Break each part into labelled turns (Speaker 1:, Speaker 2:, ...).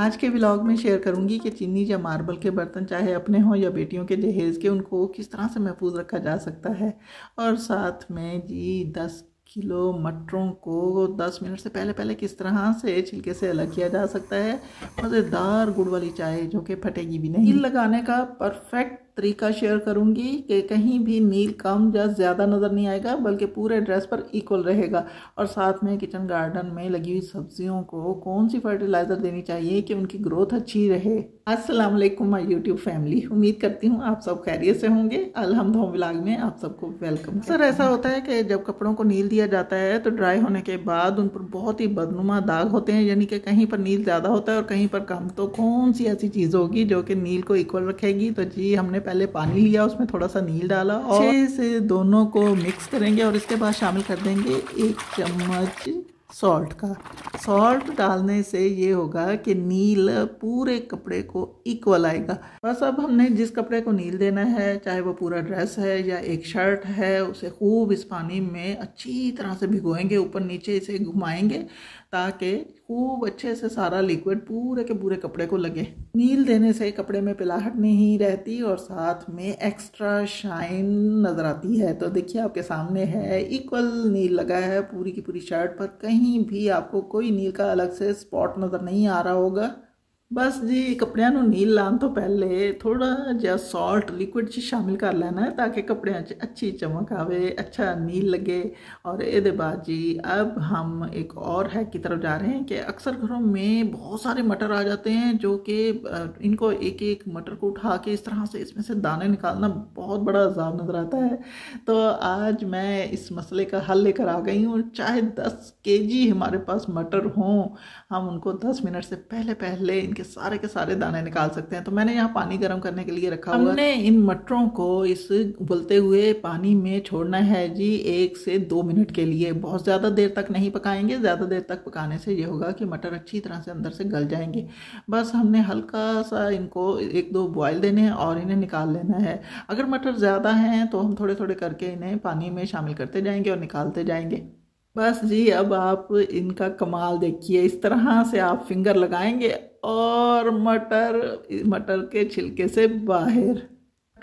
Speaker 1: आज के व्लॉग में शेयर करूंगी कि चीनी या मार्बल के बर्तन चाहे अपने हों या बेटियों के जहेज़ के उनको किस तरह से महफूज रखा जा सकता है और साथ में जी दस किलो मटरों को दस मिनट से पहले पहले किस तरह से छिलके से अलग किया जा सकता है मज़ेदार गुड़ वाली चाय जो कि फटेगी भी नहीं लगाने का परफेक्ट तरीका शेयर करूंगी कि कहीं भी नील कम या ज़्यादा नज़र नहीं आएगा बल्कि पूरे ड्रेस पर इक्वल रहेगा और साथ में किचन गार्डन में लगी हुई सब्जियों को कौन सी फर्टिलाइज़र देनी चाहिए कि उनकी ग्रोथ अच्छी रहे अस्सलाम वालेकुम माय यूट्यूब फैमिली उम्मीद करती हूँ आप सब खैरियत से होंगे अलहमद ब्लाग में आप सबको वेलकम सर ऐसा होता है कि जब कपड़ों को नील दिया जाता है तो ड्राई होने के बाद उन पर बहुत ही बदनुमा दाग होते हैं यानी कि कहीं पर नील ज़्यादा होता है और कहीं पर कम तो कौन सी ऐसी चीज़ होगी जो कि नील को इक्वल रखेगी तो जी हमने पहले पानी लिया उसमें थोड़ा सा नील डाला और इसे दोनों को मिक्स करेंगे और इसके बाद शामिल कर देंगे एक चम्मच सॉल्ट का सॉल्ट डालने से ये होगा कि नील पूरे कपड़े को इक्वल आएगा बस अब हमने जिस कपड़े को नील देना है चाहे वो पूरा ड्रेस है या एक शर्ट है उसे खूब इस पानी में अच्छी तरह से भिगोएंगे ऊपर नीचे इसे घुमाएंगे ताकि खूब अच्छे से सारा लिक्विड पूरे के पूरे कपड़े को लगे नील देने से कपड़े में पिलाहट नहीं रहती और साथ में एक्स्ट्रा शाइन नज़र आती है तो देखिए आपके सामने है इक्वल नील लगा है पूरी की पूरी शर्ट पर कहीं भी आपको कोई नील का अलग से स्पॉट नज़र नहीं आ रहा होगा बस जी कपड़िया नील लाने तो पहले थोड़ा जहा सॉल्ट ਸਾਲਟ ਲਿਕੁਇਡ 'ਚ ਸ਼ਾਮਿਲ ਕਰ ਲੈਣਾ ਤਾਂ ਕਿ ਕੱਪੜਿਆਂ 'ਚ ਅੱਛੀ ਚਮਕ लगे और ये बाद जी अब हम एक और हैक की तरफ जा रहे हैं कि अक्सर घरों में बहुत सारे मटर आ जाते हैं जो कि इनको एक एक मटर को उठा के इस तरह से इसमें से दाने निकालना बहुत बड़ा अजाब नज़र आता है तो आज मैं इस मसले का हल लेकर आ गई हूँ चाहे दस के जी हमारे पास मटर हों हम उनको दस मिनट से पहले पहले इनके के सारे के सारे दाने निकाल सकते हैं तो मैंने यहाँ पानी गर्म करने के लिए रखा हुआ हमने इन मटरों को इस उबलते हुए पानी में छोड़ना है जी एक से दो मिनट के लिए बहुत ज़्यादा देर तक नहीं पकाएंगे ज़्यादा देर तक पकाने से ये होगा कि मटर अच्छी तरह से अंदर से गल जाएंगे बस हमने हल्का सा इनको एक दो बॉयल देने हैं और इन्हें निकाल लेना है अगर मटर ज़्यादा हैं तो हम थोड़े थोड़े करके इन्हें पानी में शामिल करते जाएंगे और निकालते जाएंगे बस जी अब आप इनका कमाल देखिए इस तरह से आप फिंगर लगाएंगे और मटर मटर के छिलके से बाहर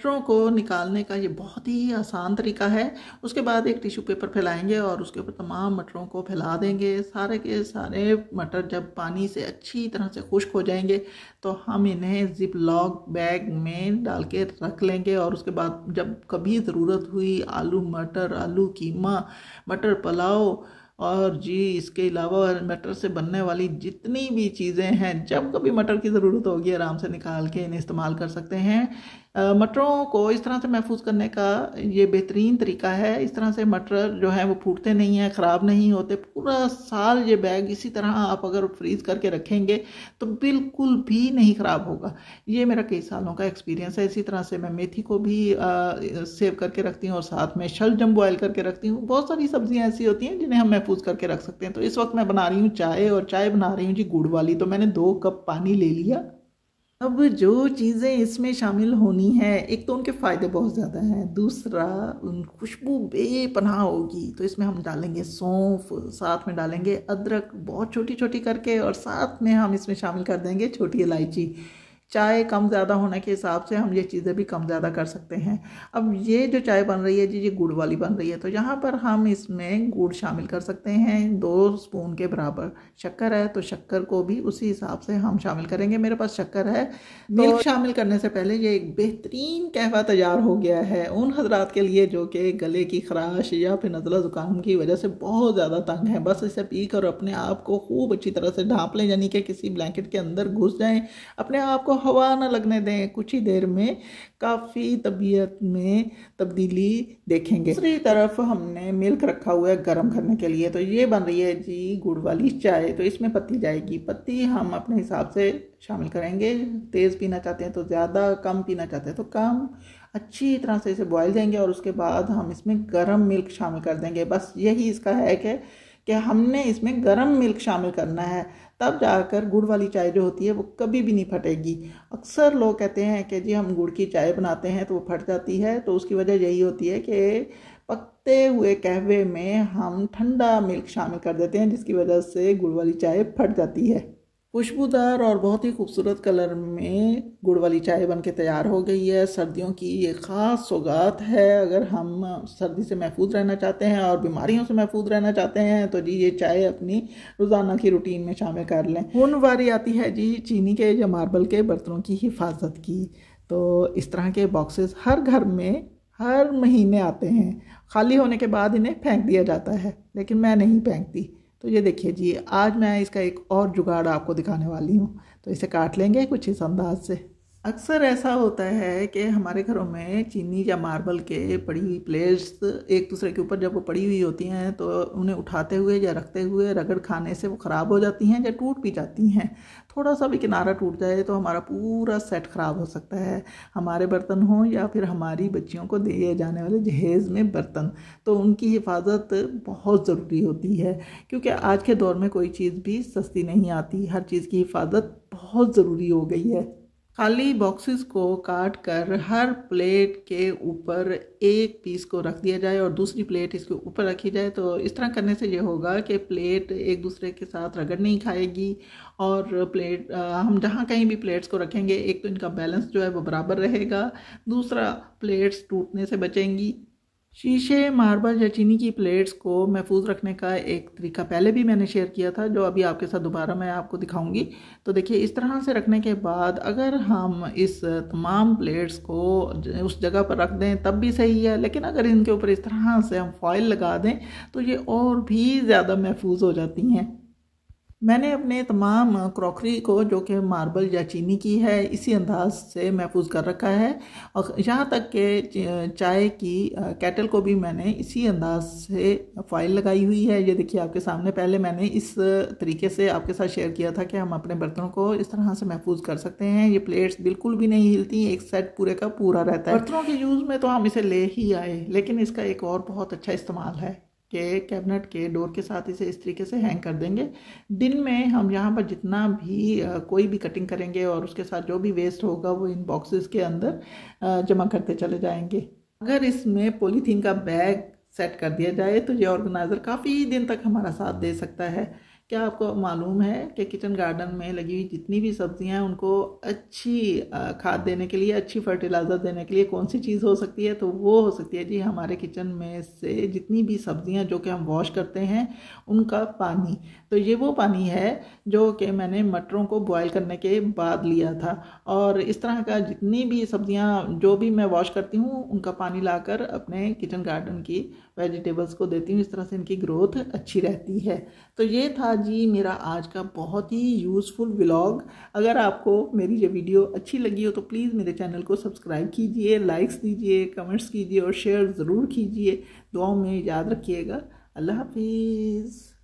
Speaker 1: मटरों को निकालने का ये बहुत ही आसान तरीका है उसके बाद एक टिश्यू पेपर फैलाएंगे और उसके ऊपर तमाम मटरों को फैला देंगे सारे के सारे मटर जब पानी से अच्छी तरह से खुश्क हो जाएंगे तो हम इन्हें जिप लॉक बैग में डाल के रख लेंगे और उसके बाद जब कभी ज़रूरत हुई आलू मटर आलू कीमा मटर पुलाव और जी इसके अलावा मटर से बनने वाली जितनी भी चीज़ें हैं जब कभी मटर की ज़रूरत होगी आराम से निकाल के इन्हें इस्तेमाल कर सकते हैं मटरों को इस तरह से महफूज करने का ये बेहतरीन तरीका है इस तरह से मटर जो है वो फूटते नहीं हैं ख़राब नहीं होते पूरा साल ये बैग इसी तरह आप अगर फ्रीज़ करके रखेंगे तो बिल्कुल भी नहीं ख़राब होगा ये मेरा कई सालों का एक्सपीरियंस है इसी तरह से मैं मेथी को भी आ, सेव करके रखती हूँ और साथ में शलजम बॉयल करके रखती हूँ बहुत सारी सब्ज़ियाँ ऐसी होती हैं जिन्हें हम महफूज करके रख सकते हैं तो इस वक्त मैं बना रही हूँ चाय और चाय बना रही हूँ जी गुड़ वाली तो मैंने दो कप पानी ले लिया अब जो चीज़ें इसमें शामिल होनी है एक तो उनके फ़ायदे बहुत ज़्यादा हैं दूसरा उन खुशबू बेपनाह होगी तो इसमें हम डालेंगे सौंफ साथ में डालेंगे अदरक बहुत छोटी छोटी करके और साथ में हम इसमें शामिल कर देंगे छोटी इलायची चाय कम ज़्यादा होने के हिसाब से हम ये चीज़ें भी कम ज़्यादा कर सकते हैं अब ये जो चाय बन रही है जी ये गुड़ वाली बन रही है तो यहाँ पर हम इसमें गुड़ शामिल कर सकते हैं दो स्पून के बराबर शक्कर है तो शक्कर को भी उसी हिसाब से हम शामिल करेंगे मेरे पास शक्कर है तो शामिल करने से पहले ये एक बेहतरीन कहवा तैयार हो गया है उन हजरात के लिए जो कि गले की खराश या फिर नज़ला ज़ुकाम की वजह से बहुत ज़्यादा तंग है बस इसे पी कर अपने आप को खूब अच्छी तरह से ढाँप लें यानी कि किसी ब्लैंकेट के अंदर घुस जाएँ अपने आप को हवा ना लगने दें कुछ ही देर में काफ़ी तबीयत में तब्दीली देखेंगे दूसरी तरफ हमने मिल्क रखा हुआ है गर्म करने के लिए तो ये बन रही है जी गुड़ वाली चाय तो इसमें पत्ती जाएगी पत्ती हम अपने हिसाब से शामिल करेंगे तेज़ पीना चाहते हैं तो ज़्यादा कम पीना चाहते हैं तो कम अच्छी तरह से इसे बॉयल देंगे और उसके बाद हम इसमें गर्म मिल्क शामिल कर देंगे बस यही इसका है कि कि हमने इसमें गर्म मिल्क शामिल करना है तब जाकर गुड़ वाली चाय जो होती है वो कभी भी नहीं फटेगी अक्सर लोग कहते हैं कि जी हम गुड़ की चाय बनाते हैं तो वो फट जाती है तो उसकी वजह यही होती है कि पकते हुए कहवे में हम ठंडा मिल्क शामिल कर देते हैं जिसकी वजह से गुड़ वाली चाय फट जाती है खुशबूदार और बहुत ही खूबसूरत कलर में गुड़ वाली चाय बन के तैयार हो गई है सर्दियों की ये ख़ास सौगात है अगर हम सर्दी से महफूज रहना चाहते हैं और बीमारियों से महफूज रहना चाहते हैं तो जी ये चाय अपनी रोज़ाना की रूटीन में शामिल कर लें उन बारी आती है जी चीनी के या मार्बल के बर्तनों की हिफाजत की तो इस तरह के बॉक्सेस हर घर में हर महीने आते हैं खाली होने के बाद इन्हें फेंक दिया जाता है लेकिन मैं नहीं फेंकती तो ये देखिए जी आज मैं इसका एक और जुगाड़ आपको दिखाने वाली हूँ तो इसे काट लेंगे कुछ इस अंदाज से अक्सर ऐसा होता है कि हमारे घरों में चीनी या मार्बल के पड़ी हुई प्लेट्स एक दूसरे के ऊपर जब वो पड़ी हुई होती हैं तो उन्हें उठाते हुए या रखते हुए रगड़ खाने से वो ख़राब हो जाती हैं या टूट भी जाती हैं थोड़ा सा भी किनारा टूट जाए तो हमारा पूरा सेट ख़राब हो सकता है हमारे बर्तन हों या फिर हमारी बच्चियों को दिए जाने वाले जहेज़ में बर्तन तो उनकी हिफाजत बहुत ज़रूरी होती है क्योंकि आज के दौर में कोई चीज़ भी सस्ती नहीं आती हर चीज़ की हिफाजत बहुत ज़रूरी हो गई है खाली बॉक्सेस को काट कर हर प्लेट के ऊपर एक पीस को रख दिया जाए और दूसरी प्लेट इसके ऊपर रखी जाए तो इस तरह करने से ये होगा कि प्लेट एक दूसरे के साथ रगड़ नहीं खाएगी और प्लेट आ, हम जहाँ कहीं भी प्लेट्स को रखेंगे एक तो इनका बैलेंस जो है वो बराबर रहेगा दूसरा प्लेट्स टूटने से बचेंगी शीशे मार्बल या चीनी की प्लेट्स को महफूज रखने का एक तरीका पहले भी मैंने शेयर किया था जो अभी आपके साथ दोबारा मैं आपको दिखाऊंगी तो देखिए इस तरह से रखने के बाद अगर हम इस तमाम प्लेट्स को उस जगह पर रख दें तब भी सही है लेकिन अगर इनके ऊपर इस तरह से हम फॉइल लगा दें तो ये और भी ज़्यादा महफूज हो जाती हैं मैंने अपने तमाम क्रॉकरी को जो कि मार्बल या चीनी की है इसी अंदाज से महफूज कर रखा है और यहाँ तक के चाय की कैटल को भी मैंने इसी अंदाज से फाइल लगाई हुई है ये देखिए आपके सामने पहले मैंने इस तरीके से आपके साथ शेयर किया था कि हम अपने बर्तनों को इस तरह से महफूज कर सकते हैं ये प्लेट्स बिल्कुल भी नहीं हिलती एक सेट पूरे का पूरा रहता है बर्तनों के यूज़ में तो हम इसे ले ही आए लेकिन इसका एक और बहुत अच्छा इस्तेमाल है के कैबिनेट के डोर के साथ इसे इस तरीके से हैंग कर देंगे दिन में हम यहाँ पर जितना भी कोई भी कटिंग करेंगे और उसके साथ जो भी वेस्ट होगा वो इन बॉक्सेस के अंदर जमा करते चले जाएंगे अगर इसमें पॉलीथीन का बैग सेट कर दिया जाए तो ये ऑर्गेनाइज़र काफ़ी दिन तक हमारा साथ दे सकता है क्या आपको मालूम है कि किचन गार्डन में लगी हुई जितनी भी सब्ज़ियाँ हैं उनको अच्छी खाद देने के लिए अच्छी फर्टिलाइज़र देने के लिए कौन सी चीज़ हो सकती है तो वो हो सकती है जी हमारे किचन में से जितनी भी सब्ज़ियाँ जो कि हम वॉश करते हैं उनका पानी तो ये वो पानी है जो कि मैंने मटरों को बॉयल करने के बाद लिया था और इस तरह का जितनी भी सब्ज़ियाँ जो भी मैं वॉश करती हूँ उनका पानी ला अपने किचन गार्डन की वेजिटेबल्स को देती हूँ इस तरह से इनकी ग्रोथ अच्छी रहती है तो ये था जी मेरा आज का बहुत ही यूज़फुल व्लॉग अगर आपको मेरी ये वीडियो अच्छी लगी हो तो प्लीज़ मेरे चैनल को सब्सक्राइब कीजिए लाइक्स दीजिए कमेंट्स कीजिए और शेयर ज़रूर कीजिए दुआओं में याद रखिएगा अल्लाह हाफिज़